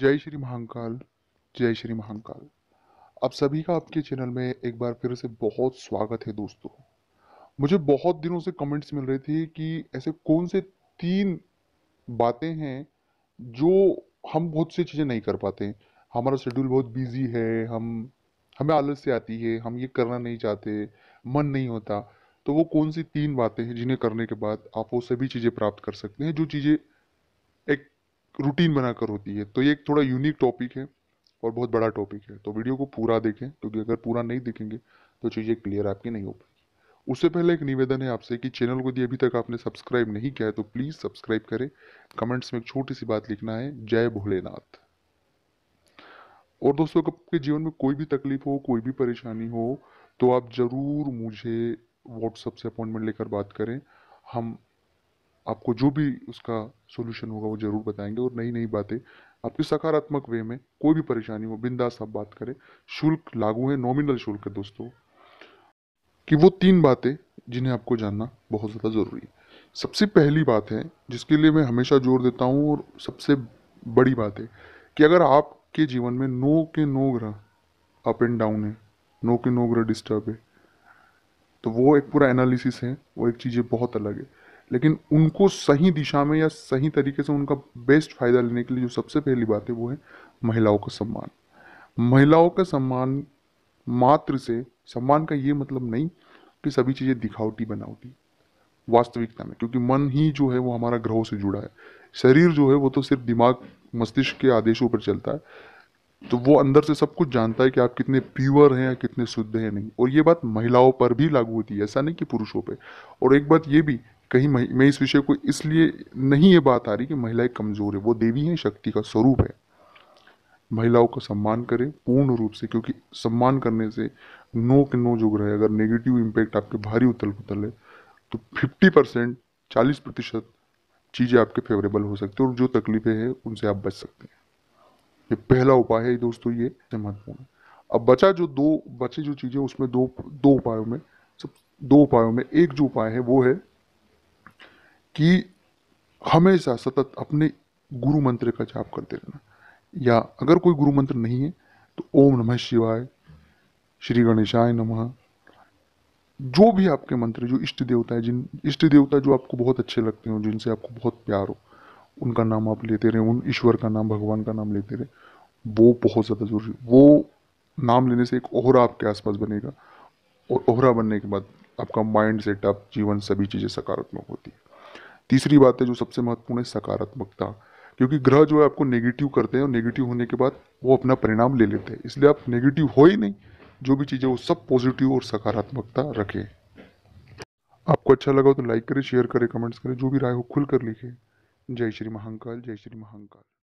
जय श्री महाकाल जय श्री महाकाल आप सभी का आपके चैनल में एक बार फिर से बहुत स्वागत है दोस्तों मुझे बहुत दिनों से कमेंट्स मिल रहे थे कि ऐसे कौन से तीन बातें हैं जो हम बहुत सी चीज़ें नहीं कर पाते हमारा शेड्यूल बहुत बिजी है हम हमें आलस से आती है हम ये करना नहीं चाहते मन नहीं होता तो वो कौन सी तीन बातें हैं जिन्हें करने के बाद आप वो सभी चीज़ें प्राप्त कर सकते हैं जो चीज़ें एक रूटीन बनाकर होती है तो ये एक थोड़ा यूनिक टॉपिक है और बहुत बड़ा टॉपिक है तो वीडियो को पूरा देखें क्योंकि तो अगर पूरा नहीं देखेंगे तो चीज़ें क्लियर आपकी नहीं हो पाएगी उससे पहले एक निवेदन है आपसे कि चैनल को यदि अभी तक आपने सब्सक्राइब नहीं किया है तो प्लीज़ सब्सक्राइब करें कमेंट्स में एक छोटी सी बात लिखना है जय भोलेनाथ और दोस्तों आपके जीवन में कोई भी तकलीफ हो कोई भी परेशानी हो तो आप ज़रूर मुझे व्हाट्सअप से अपॉइंटमेंट लेकर बात करें हम आपको जो भी उसका सोल्यूशन होगा वो जरूर बताएंगे और नई नई बातें आपकी सकारात्मक वे में कोई भी परेशानी हो बिंदास आप बात करें शुल्क लागू है नॉमिनल शुल्क है दोस्तों कि वो तीन बातें जिन्हें आपको जानना बहुत ज़्यादा ज़रूरी है सबसे पहली बात है जिसके लिए मैं हमेशा जोर देता हूँ और सबसे बड़ी बात है कि अगर आपके जीवन में नो के नो ग्रह अप एंड डाउन है नो के नो ग्रह डिस्टर्ब है तो वो एक पूरा एनालिसिस है वो एक चीज़ें बहुत अलग है लेकिन उनको सही दिशा में या सही तरीके से उनका बेस्ट फायदा लेने के लिए जो सबसे पहली बात है वो है महिलाओं का सम्मान महिलाओं का सम्मान मात्र से सम्मान का ये मतलब नहीं कि सभी चीज़ें दिखावटी बनावटी वास्तविकता में क्योंकि मन ही जो है वो हमारा ग्रहों से जुड़ा है शरीर जो है वो तो सिर्फ दिमाग मस्तिष्क के आदेशों पर चलता है तो वो अंदर से सब कुछ जानता है कि आप कितने प्योर हैं या कितने शुद्ध हैं नहीं और ये बात महिलाओं पर भी लागू होती है ऐसा नहीं कि पुरुषों पे और एक बात ये भी कहीं मैं इस विषय को इसलिए नहीं ये बात आ रही कि महिलाएं कमज़ोर है वो देवी हैं शक्ति का स्वरूप है महिलाओं का सम्मान करें पूर्ण रूप से क्योंकि सम्मान करने से नो के नो जो ग्रह अगर नेगेटिव इम्पैक्ट आपके भारी उतल पुतल है तो फिफ्टी परसेंट चालीस प्रतिशत चीज़ें आपके फेवरेबल हो सकती है और जो तकलीफें हैं उनसे आप बच सकते हैं ये पहला उपाय है दोस्तों ये महत्वपूर्ण अब बचा जो दो बचे जो चीज़ें उसमें दो दो उपायों में सब दो उपायों में एक जो उपाय है वो है कि हमेशा सतत अपने गुरु मंत्र का जाप करते रहना या अगर कोई गुरु मंत्र नहीं है तो ओम नमः शिवाय श्री गणेशाय नमः जो भी आपके मंत्र जो इष्ट देवता है जिन इष्ट देवता जो आपको बहुत अच्छे लगते हो जिनसे आपको बहुत प्यार हो उनका नाम आप लेते रहे उन ईश्वर का नाम भगवान का नाम लेते रहे वो बहुत ज़्यादा जरूरी वो नाम लेने से एक ओहरा आपके आसपास बनेगा और ओहरा बनने के बाद आपका माइंड सेटअप जीवन सभी चीज़ें सकारात्मक होती है तीसरी बात है जो सबसे महत्वपूर्ण है सकारात्मकता क्योंकि ग्रह जो है आपको नेगेटिव करते हैं और नेगेटिव होने के बाद वो अपना परिणाम ले लेते हैं इसलिए आप नेगेटिव हो ही नहीं जो भी चीज़ें वो सब पॉजिटिव और सकारात्मकता रखें आपको अच्छा लगा तो लाइक करें शेयर करें कमेंट्स करें जो भी राय हो खुल कर लिखें जय श्री महाकाल जय श्री महाकाल